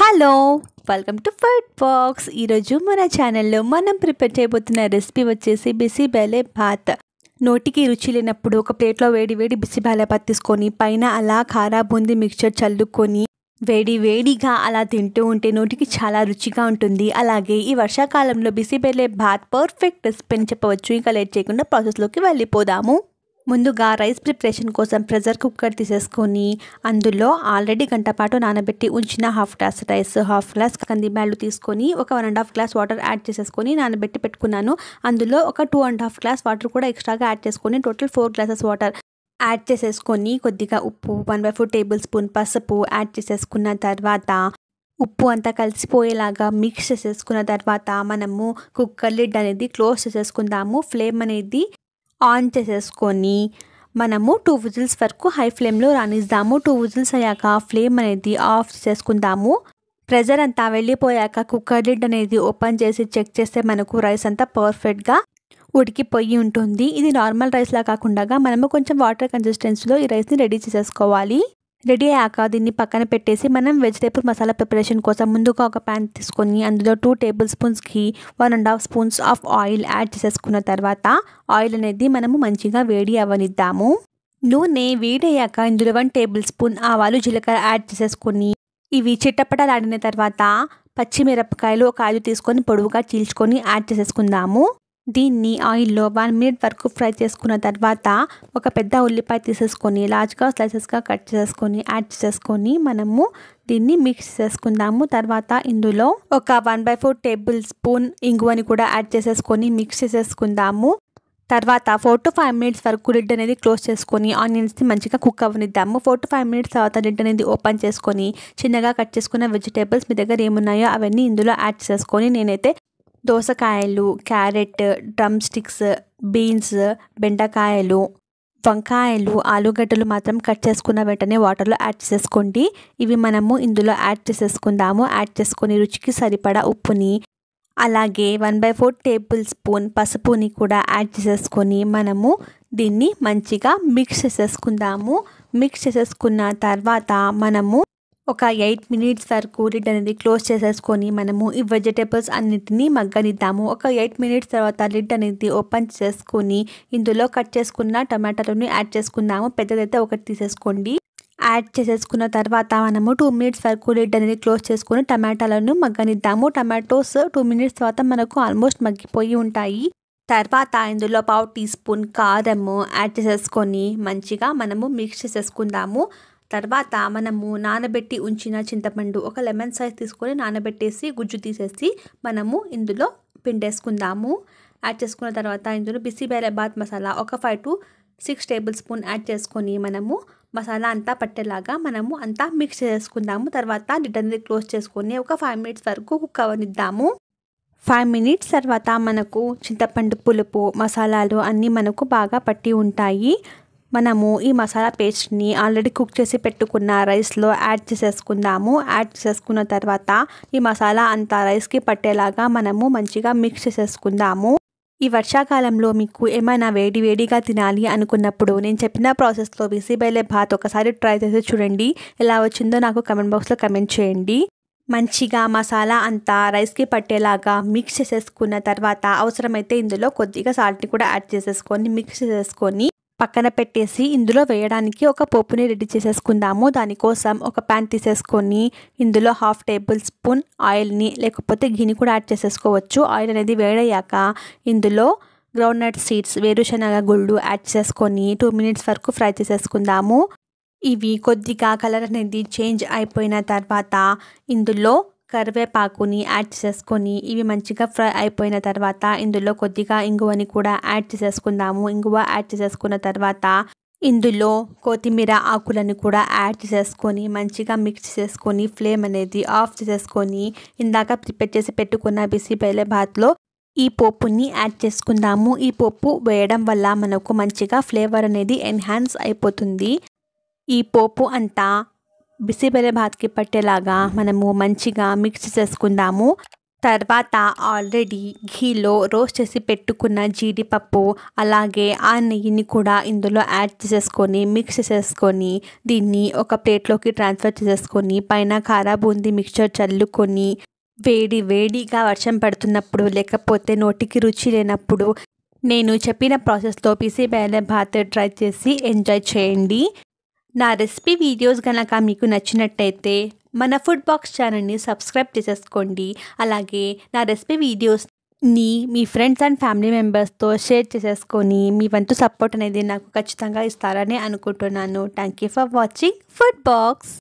hello welcome to fight box ఈరోజు మన ఛానల్లో మనం ప్రిపేర్ చేయబోతున్న రెసిపీ వచ్చేసి బిసి భాత్ నోటికి రుచి లేనప్పుడు ఒక ప్లేట్లో వేడి వేడి బిసి బేలే భాత్ తీసుకొని పైన అలా కారా బూందీ మిక్చర్ చల్లుకొని వేడి వేడిగా అలా తింటూ ఉంటే నోటికి చాలా రుచిగా ఉంటుంది అలాగే ఈ వర్షాకాలంలో బిసి బేలే భాత్ పర్ఫెక్ట్ రెసిపీ అని చెప్పవచ్చు ఇంకా లేట్ చేయకుండా ప్రాసెస్లోకి వెళ్ళిపోదాము ముందుగా రైస్ ప్రిపరేషన్ కోసం ప్రెజర్ కుక్కర్ తీసేసుకొని అందులో ఆల్రెడీ గంట పాటు నానబెట్టి ఉంచిన half glass rice half glass కందిబ్యాళ్ళు తీసుకొని ఒక one and half glass water add చేసేసుకొని నానబెట్టి పెట్టుకున్నాను అందులో ఒక టూ అండ్ హాఫ్ గ్లాస్ వాటర్ కూడా ఎక్స్ట్రాగా యాడ్ చేసుకొని total four glasses water add చేసేసుకొని కొద్దిగా ఉప్పు one by four table spoon పసుపు యాడ్ చేసేసుకున్న తర్వాత ఉప్పు అంతా కలిసిపోయేలాగా మిక్స్ చేసేసుకున్న తర్వాత మనము కుక్కర్ లిడ్ అనేది క్లోజ్ చేసేసుకుందాము ఫ్లేమ్ అనేది ఆన్ చేసేసుకొని మనము టూ విజిల్స్ వరకు హై ఫ్లేమ్లో రాణిస్తాము టూ విజిల్స్ అయ్యాక ఫ్లేమ్ అనేది ఆఫ్ చేసుకుందాము ప్రెజర్ అంతా వెళ్ళిపోయాక కుక్కర్ లిడ్ అనేది ఓపెన్ చేసి చెక్ చేస్తే మనకు రైస్ అంతా పర్ఫెక్ట్గా ఉడికిపోయి ఉంటుంది ఇది నార్మల్ రైస్లా కాకుండా మనము కొంచెం వాటర్ కన్సిస్టెన్సీలో ఈ రైస్ని రెడీ చేసేసుకోవాలి రెడీ అయ్యాక దీన్ని పక్కన పెట్టేసి మనం వెజిటేబుల్ మసాలా ప్రిపరేషన్ కోసం ముందుగా ఒక ప్యాన్ తీసుకొని అందులో two table spoons ghee one and half spoons of oil add చేసేసుకున్న తర్వాత ఆయిల్ అనేది మనము మంచిగా వేడి అవ్వనిద్దాము నూనె వేడయ్యాక ఇందులో వన్ టేబుల్ స్పూన్ ఆవాలు జీలకర్ర యాడ్ చేసేసుకొని ఇవి చిట్టపటలాడిన తర్వాత పచ్చిమిరపకాయలు ఒక ఆయిల్ తీసుకొని పొడవుగా చీల్చుకొని యాడ్ చేసేసుకుందాము దీన్ని ఆయిల్లో వన్ మినిట్ వరకు ఫ్రై చేసుకున్న తర్వాత ఒక పెద్ద ఉల్లిపాయ తీసేసుకొని లార్జ్గా స్లైసెస్గా కట్ చేసుకొని యాడ్ చేసుకొని మనము దీన్ని మిక్స్ చేసుకుందాము తర్వాత ఇందులో ఒక one by four table spoon ఇంగువని కూడా యాడ్ చేసేసుకొని మిక్స్ చేసేసుకుందాము తర్వాత ఫోర్ టు ఫైవ్ మినిట్స్ వరకు లిడ్ అనేది క్లోజ్ చేసుకొని ఆనియన్స్ని మంచిగా కుక్ అవనిద్దాము ఫోర్ టు ఫైవ్ మినిట్స్ తర్వాత లిడ్ అనేది ఓపెన్ చేసుకొని చిన్నగా కట్ చేసుకున్న వెజిటేబుల్స్ మీ దగ్గర ఏమున్నాయో అవన్నీ ఇందులో యాడ్ చేసుకొని నేనైతే దోసకాయలు క్యారెట్ డ్రమ్ స్టిక్స్ బీన్స్ బెండకాయలు వంకాయలు ఆలుగడ్డలు మాత్రం కట్ చేసుకున్న వెంటనే వాటర్లో యాడ్ చేసేసుకోండి ఇవి మనము ఇందులో యాడ్ చేసేసుకుందాము యాడ్ చేసుకొని రుచికి సరిపడా ఉప్పుని అలాగే one by four table spoon పసుపుని కూడా యాడ్ చేసేసుకొని మనము దీన్ని మంచిగా మిక్స్ చేసేసుకుందాము మిక్స్ చేసేసుకున్న తర్వాత మనము ఒక ఎయిట్ మినిట్స్ వరకు లిడ్ అనేది క్లోజ్ చేసేసుకొని మనము ఈ వెజిటేబుల్స్ అన్నిటినీ మగ్గనిద్దాము ఒక ఎయిట్ మినిట్స్ తర్వాత లిడ్ అనేది ఓపెన్ చేసుకొని ఇందులో కట్ చేసుకున్న టమాటాలని యాడ్ చేసుకుందాము పెద్దదైతే ఒకటి తీసేసుకోండి యాడ్ చేసేసుకున్న తర్వాత మనము టూ మినిట్స్ వరకు లిడ్ అనేది క్లోజ్ చేసుకుని టమాటాలను మగ్గనిద్దాము టమాటోస్ టూ మినిట్స్ తర్వాత మనకు ఆల్మోస్ట్ మగ్గిపోయి ఉంటాయి తర్వాత ఇందులో పావు టీ స్పూన్ కారము యాడ్ చేసేసుకొని మంచిగా మనము మిక్స్ చేసేసుకుందాము తర్వాత మనము నానబెట్టి ఉంచిన చింతపండు ఒక లెమన్ సైజ్ తీసుకొని నానబెట్టేసి గుజ్జు తీసేసి మనము ఇందులో పిండేసుకుందాము యాడ్ చేసుకున్న తర్వాత ఇందులో బిసిబేలబాత్ మసాలా ఒక five to six tablespoon add చేసుకొని మనము మసాలా అంతా పట్టేలాగా మనము అంతా మిక్స్ చేసుకుందాము తర్వాత లిడ్ క్లోజ్ చేసుకొని ఒక ఫైవ్ మినిట్స్ వరకు కుక్ అవనిద్దాము ఫైవ్ మినిట్స్ తర్వాత మనకు చింతపండు పులుపు మసాలాలు అన్నీ మనకు బాగా పట్టి ఉంటాయి మనము ఈ మసాలా పేస్ట్ని ఆల్రెడీ కుక్ చేసి పెట్టుకున్న రైస్లో యాడ్ చేసేసుకుందాము యాడ్ చేసేసుకున్న తర్వాత ఈ మసాలా అంతా రైస్కి పట్టేలాగా మనము మంచిగా మిక్స్ చేసేసుకుందాము ఈ వర్షాకాలంలో మీకు ఏమైనా వేడి వేడిగా తినాలి అనుకున్నప్పుడు నేను చెప్పిన ప్రాసెస్లో బెల్లే భాత్ ఒకసారి ట్రై చేసి చూడండి ఎలా వచ్చిందో నాకు కమెంట్ బాక్స్లో కమెంట్ చేయండి మంచిగా మసాలా అంతా రైస్కి పట్టేలాగా మిక్స్ చేసేసుకున్న తర్వాత అవసరమైతే ఇందులో కొద్దిగా సాల్ట్ని కూడా యాడ్ చేసేసుకొని మిక్స్ చేసేసుకొని పక్కన పెట్టేసి ఇందులో వేయడానికి ఒక పోపుని రెడీ చేసేసుకుందాము దానికోసం ఒక ప్యాన్ తీసేసుకొని ఇందులో హాఫ్ టేబుల్ స్పూన్ ఆయిల్ని లేకపోతే గిని కూడా యాడ్ చేసేసుకోవచ్చు ఆయిల్ అనేది వేడయ్యాక ఇందులో గ్రౌండ్నట్ సీడ్స్ వేరుశనగ గుళ్ళు యాడ్ చేసుకొని టూ మినిట్స్ వరకు ఫ్రై చేసేసుకుందాము ఇవి కొద్దిగా కలర్ అనేది చేంజ్ అయిపోయిన తర్వాత ఇందులో కరివేపాకుని యాడ్ చేసేసుకొని ఇవి మంచిగా ఫ్రై అయిపోయిన తర్వాత ఇందులో కొద్దిగా ఇంగువని కూడా యాడ్ చేసేసుకుందాము ఇంగువ యాడ్ చేసేసుకున్న తర్వాత ఇందులో కొత్తిమీర ఆకులను కూడా యాడ్ చేసేసుకొని మంచిగా మిక్స్ చేసుకొని ఫ్లేమ్ అనేది ఆఫ్ చేసేసుకొని ఇందాక ప్రిపేర్ చేసి పెట్టుకున్న బిసి బయలే భాత్లో ఈ పోపుని యాడ్ చేసుకుందాము ఈ పోపు వేయడం వల్ల మనకు మంచిగా ఫ్లేవర్ అనేది ఎన్హాన్స్ అయిపోతుంది ఈ పోపు అంతా బిసిబెల భాత్కి పట్టేలాగా మనము మంచిగా మిక్స్ చేసుకుందాము తర్వాత ఆల్రెడీ ఘీలో రోస్ట్ చేసి పెట్టుకున్న జీడిపప్పు అలాగే ఆ నెయ్యిని కూడా ఇందులో యాడ్ చేసేసుకొని మిక్స్ చేసేసుకొని దీన్ని ఒక ప్లేట్లోకి ట్రాన్స్ఫర్ చేసేసుకొని పైన కారా బూంది మిక్చర్ చల్లుకొని వేడి వేడిగా వర్షం పడుతున్నప్పుడు లేకపోతే నోటికి రుచి లేనప్పుడు నేను చెప్పిన ప్రాసెస్లో పీసీ బేల భాత్ ట్రై చేసి ఎంజాయ్ చేయండి నా రెసిపీ వీడియోస్ కనుక మీకు నచ్చినట్టయితే మన ఫుడ్ బాక్స్ ఛానల్ని సబ్స్క్రైబ్ చేసేసుకోండి అలాగే నా రెసిపీ వీడియోస్ని మీ ఫ్రెండ్స్ అండ్ ఫ్యామిలీ మెంబర్స్తో షేర్ చేసేసుకొని మీ వంతు సపోర్ట్ అనేది నాకు ఖచ్చితంగా ఇస్తారని అనుకుంటున్నాను thank you for watching food box